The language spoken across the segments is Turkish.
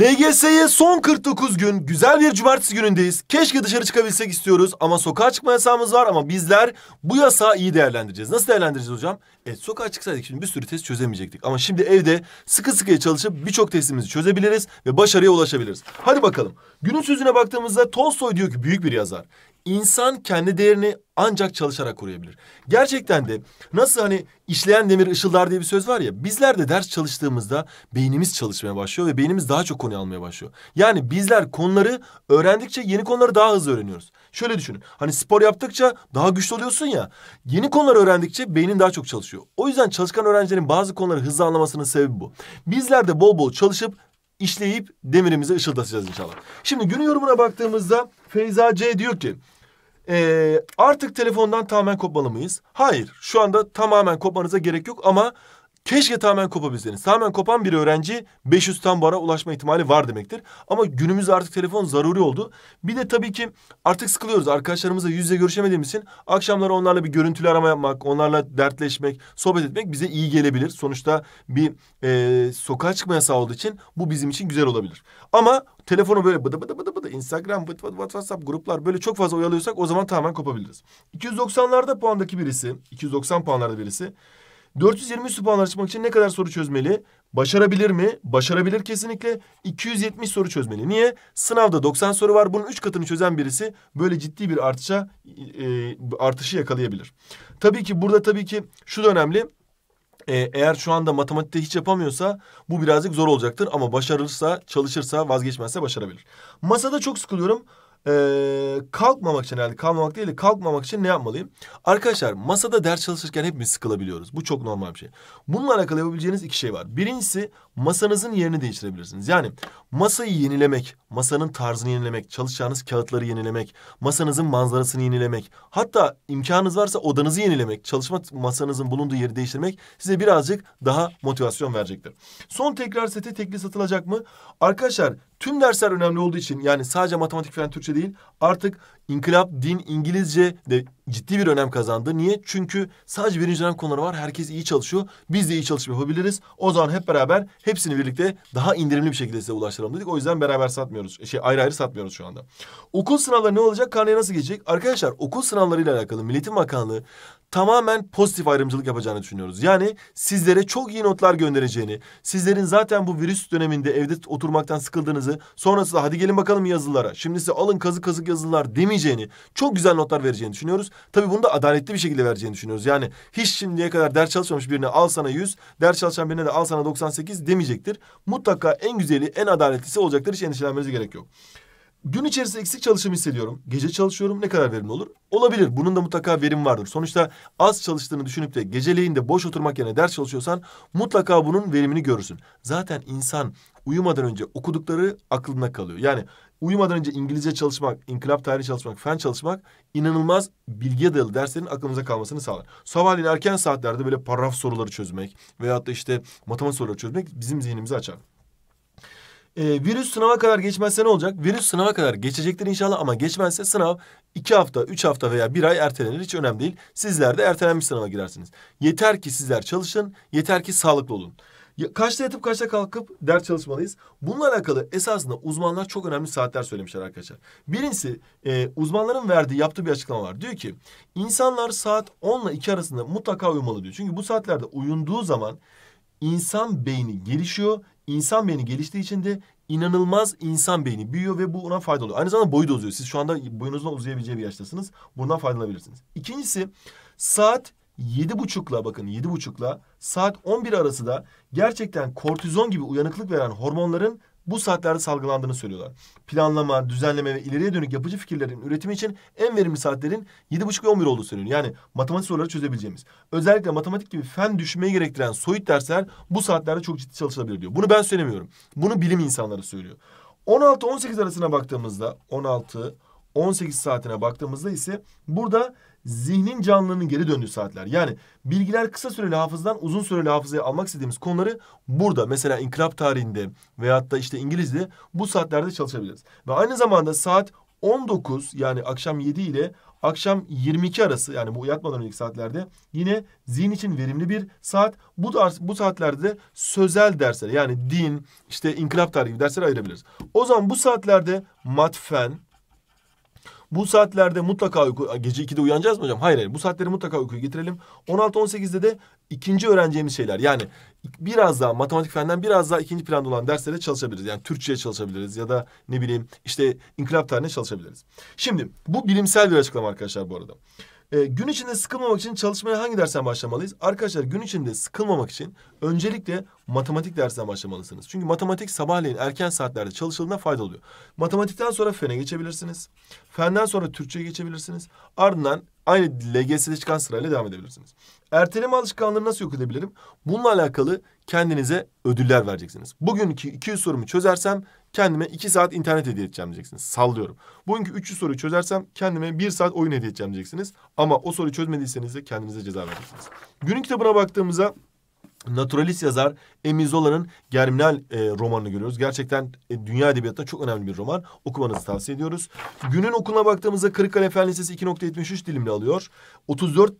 LGS'ye son 49 gün güzel bir cumartesi günündeyiz. Keşke dışarı çıkabilsek istiyoruz ama sokağa çıkma yasağımız var ama bizler bu yasağı iyi değerlendireceğiz. Nasıl değerlendireceğiz hocam? Evet sokağa çıksaydık şimdi bir sürü test çözemeyecektik ama şimdi evde sıkı sıkıya çalışıp birçok testimizi çözebiliriz ve başarıya ulaşabiliriz. Hadi bakalım. Günün sözüne baktığımızda Tolstoy diyor ki büyük bir yazar. İnsan kendi değerini ancak çalışarak koruyabilir. Gerçekten de nasıl hani işleyen demir ışıldar diye bir söz var ya bizler de ders çalıştığımızda beynimiz çalışmaya başlıyor ve beynimiz daha çok konu almaya başlıyor. Yani bizler konuları öğrendikçe yeni konuları daha hızlı öğreniyoruz. Şöyle düşünün hani spor yaptıkça daha güçlü oluyorsun ya yeni konuları öğrendikçe beynin daha çok çalışıyor. O yüzden çalışkan öğrencilerin bazı konuları hızlı anlamasının sebebi bu. Bizler de bol bol çalışıp işleyip demirimizi ışıldatacağız inşallah. Şimdi günün yorumuna baktığımızda Feyza C diyor ki e, artık telefondan tamamen kopmalı mıyız? Hayır. Şu anda tamamen kopmanıza gerek yok ama Keşke tamamen kopabilseniz. Tamamen kopan bir öğrenci 500 tam bara ulaşma ihtimali var demektir. Ama günümüzde artık telefon zaruri oldu. Bir de tabii ki artık sıkılıyoruz. Arkadaşlarımızla yüz yüze görüşemediğimiz için akşamları onlarla bir görüntülü arama yapmak, onlarla dertleşmek, sohbet etmek bize iyi gelebilir. Sonuçta bir e, sokağa çıkma yasağı olduğu için bu bizim için güzel olabilir. Ama telefonu böyle bıdı bıdı bıdı bıdı Instagram, bıdı bıdı WhatsApp gruplar böyle çok fazla oyalıyorsak o zaman tamamen kopabiliriz. 290'larda puandaki birisi, 290 puanlarda birisi 420 üstü puanlar çıkmak için ne kadar soru çözmeli? Başarabilir mi? Başarabilir kesinlikle. 270 soru çözmeli. Niye? Sınavda 90 soru var. Bunun 3 katını çözen birisi böyle ciddi bir artışa e, artışı yakalayabilir. Tabii ki burada tabii ki şu da önemli. Ee, eğer şu anda matematikte hiç yapamıyorsa bu birazcık zor olacaktır ama başarırsa, çalışırsa, vazgeçmezse başarabilir. Masada çok sıkılıyorum. Ee, kalkmamak için herhalde kalmamak değil de kalkmamak için ne yapmalıyım? Arkadaşlar masada ders çalışırken hepimiz sıkılabiliyoruz. Bu çok normal bir şey. Bununla alakalı yapabileceğiniz iki şey var. Birincisi masanızın yerini değiştirebilirsiniz. Yani masayı yenilemek, masanın tarzını yenilemek, çalışacağınız kağıtları yenilemek, masanızın manzarasını yenilemek. Hatta imkanınız varsa odanızı yenilemek, çalışma masanızın bulunduğu yeri değiştirmek size birazcık daha motivasyon verecektir. Son tekrar seti tekli satılacak mı? Arkadaşlar tüm dersler önemli olduğu için yani sadece matematik falan Türkçe değil artık İnkılap, din, İngilizce de ciddi bir önem kazandı. Niye? Çünkü sadece birinci dönem konuları var. Herkes iyi çalışıyor. Biz de iyi çalışma yapabiliriz. O zaman hep beraber hepsini birlikte daha indirimli bir şekilde size ulaştıralım dedik. O yüzden beraber satmıyoruz. Şey ayrı ayrı satmıyoruz şu anda. Okul sınavları ne olacak? Karneye nasıl geçecek? Arkadaşlar okul sınavlarıyla alakalı Milletin Bakanlığı tamamen pozitif ayrımcılık yapacağını düşünüyoruz. Yani sizlere çok iyi notlar göndereceğini, sizlerin zaten bu virüs döneminde evde oturmaktan sıkıldığınızı, sonrasında hadi gelin bakalım yazılara, şimdi size alın kazık kazık yazılar demeyin etmeyeceğini, çok güzel notlar vereceğini düşünüyoruz. Tabii bunu da adaletli bir şekilde vereceğini düşünüyoruz. Yani hiç şimdiye kadar ders çalışmamış birine al sana 100, ders çalışan birine de al sana 98 demeyecektir. Mutlaka en güzeli, en adaletlisi olacaktır. Hiç endişelenmenize gerek yok. Gün içerisinde eksik çalışım hissediyorum. Gece çalışıyorum ne kadar verimli olur? Olabilir. Bunun da mutlaka verim vardır. Sonuçta az çalıştığını düşünüp de geceleyin de boş oturmak yerine ders çalışıyorsan mutlaka bunun verimini görürsün. Zaten insan uyumadan önce okudukları aklında kalıyor. Yani uyumadan önce İngilizce çalışmak, inkılap tarihi çalışmak, fen çalışmak inanılmaz bilgiye dayalı derslerin aklımıza kalmasını sağlar. Sabahleyin erken saatlerde böyle paragraf soruları çözmek veyahut da işte matematik soruları çözmek bizim zihnimizi açar. Ee, virüs sınava kadar geçmezse ne olacak? Virüs sınava kadar geçecektir inşallah ama geçmezse sınav iki hafta, üç hafta veya bir ay ertelenir. Hiç önemli değil. Sizler de ertelenmiş sınava girersiniz. Yeter ki sizler çalışın, yeter ki sağlıklı olun. Kaçta yatıp kaçta kalkıp ders çalışmalıyız? Bununla alakalı esasında uzmanlar çok önemli saatler söylemişler arkadaşlar. Birincisi e, uzmanların verdiği yaptığı bir açıklama var. Diyor ki insanlar saat 10 ile 2 arasında mutlaka uyumalı diyor. Çünkü bu saatlerde uyunduğu zaman insan beyni gelişiyor. İnsan beyni geliştiği için de inanılmaz insan beyni büyüyor ve bu ona faydalı oluyor. Aynı zamanda boyu da uzuyor. Siz şu anda boyunuzdan uzayabileceği bir yaştasınız. Bundan faydalanabilirsiniz. İkincisi saat yedi buçukla bakın yedi buçukla saat 11 arası da gerçekten kortizon gibi uyanıklık veren hormonların bu saatlerde salgılandığını söylüyorlar. Planlama, düzenleme ve ileriye dönük yapıcı fikirlerin üretimi için en verimli saatlerin yedi buçuk ve on bir olduğu söyleniyor. Yani matematik soruları çözebileceğimiz. Özellikle matematik gibi fen düşmeyi gerektiren soyut dersler bu saatlerde çok ciddi çalışılabilir diyor. Bunu ben söylemiyorum. Bunu bilim insanları söylüyor. 16-18 arasına baktığımızda 16 18 saatine baktığımızda ise burada zihnin canlılığının geri döndüğü saatler. Yani bilgiler kısa süreli hafızadan uzun süreli hafızaya almak istediğimiz konuları burada mesela inkılap tarihinde veyahut da işte İngiliz'de bu saatlerde çalışabiliriz. Ve aynı zamanda saat 19 yani akşam 7 ile akşam 22 arası yani bu yatmadan önceki saatlerde yine zihin için verimli bir saat. Bu bu saatlerde de sözel dersler yani din, işte inkılap tarihi dersleri ayırabiliriz. O zaman bu saatlerde matfen, bu saatlerde mutlaka uyku... Gece 2'de uyanacağız mı hocam? Hayır hayır. Bu saatleri mutlaka uykuyu getirelim. 16-18'de de ikinci öğreneceğimiz şeyler. Yani biraz daha matematik fenden biraz daha ikinci planda olan derslere çalışabiliriz. Yani Türkçe'ye çalışabiliriz ya da ne bileyim işte inkılap tarihine çalışabiliriz. Şimdi bu bilimsel bir açıklama arkadaşlar bu arada. E, gün içinde sıkılmamak için çalışmaya hangi dersten başlamalıyız? Arkadaşlar gün içinde sıkılmamak için öncelikle matematik dersinden başlamalısınız. Çünkü matematik sabahleyin erken saatlerde çalışıldığında fayda oluyor. Matematikten sonra fene geçebilirsiniz. Fenden sonra Türkçe'ye geçebilirsiniz. Ardından aynı LGS'de çıkan sırayla devam edebilirsiniz. Erteleme alışkanlığını nasıl yok edebilirim? Bununla alakalı kendinize ödüller vereceksiniz. Bugünkü 200 sorumu çözersem kendime iki saat internet hediye edeceğim diyeceksiniz. Sallıyorum. Bugünkü 300 soruyu çözersem kendime bir saat oyun hediye edeceğim diyeceksiniz. Ama o soruyu çözmediyseniz de kendinize ceza vereceksiniz. Günün kitabına baktığımızda Naturalist yazar Emil Germinal e, romanını görüyoruz. Gerçekten e, dünya edebiyatında çok önemli bir roman. Okumanızı tavsiye ediyoruz. Günün okuluna baktığımızda Kırıkkale Fen Lisesi 2.73 dilimli alıyor. 34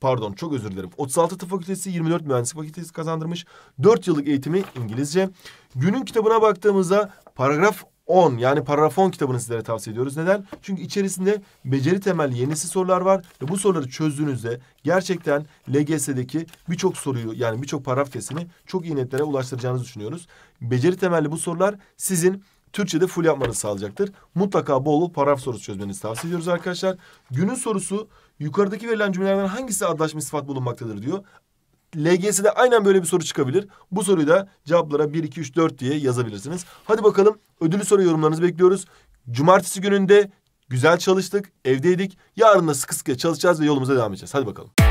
pardon çok özür dilerim. 36 tıp fakültesi, 24 mühendislik fakültesi kazandırmış. 4 yıllık eğitimi İngilizce. Günün kitabına baktığımızda paragraf 10 yani paragraf 10 kitabını sizlere tavsiye ediyoruz. Neden? Çünkü içerisinde beceri temelli yenisi sorular var. Ve bu soruları çözdüğünüzde gerçekten LGS'deki birçok soruyu yani birçok paragraf kesini çok iyi netlere ulaştıracağınızı düşünüyoruz. Beceri temelli bu sorular sizin Türkçe'de full yapmanızı sağlayacaktır. Mutlaka bol bol paragraf sorusu çözmenizi tavsiye ediyoruz arkadaşlar. Günün sorusu yukarıdaki verilen cümlelerden hangisi adlaşmış sıfat bulunmaktadır diyor. LGS'de aynen böyle bir soru çıkabilir. Bu soruyu da cevaplara 1, 2, 3, 4 diye yazabilirsiniz. Hadi bakalım ödülü soru yorumlarınızı bekliyoruz. Cumartesi gününde güzel çalıştık, evdeydik. Yarın da sıkı sıkıya çalışacağız ve yolumuza devam edeceğiz. Hadi bakalım.